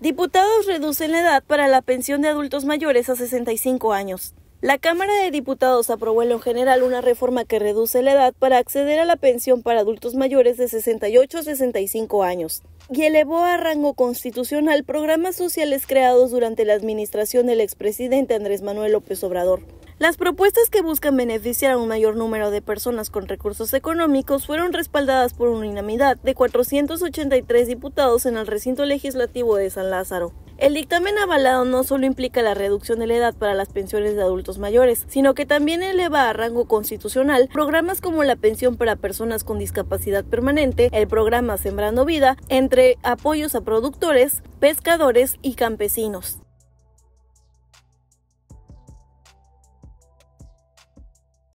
Diputados reducen la edad para la pensión de adultos mayores a 65 años. La Cámara de Diputados aprobó en lo general una reforma que reduce la edad para acceder a la pensión para adultos mayores de 68 a 65 años y elevó a rango constitucional programas sociales creados durante la administración del expresidente Andrés Manuel López Obrador. Las propuestas que buscan beneficiar a un mayor número de personas con recursos económicos fueron respaldadas por unanimidad de 483 diputados en el recinto legislativo de San Lázaro. El dictamen avalado no solo implica la reducción de la edad para las pensiones de adultos mayores, sino que también eleva a rango constitucional programas como la pensión para personas con discapacidad permanente, el programa Sembrando Vida, entre apoyos a productores, pescadores y campesinos.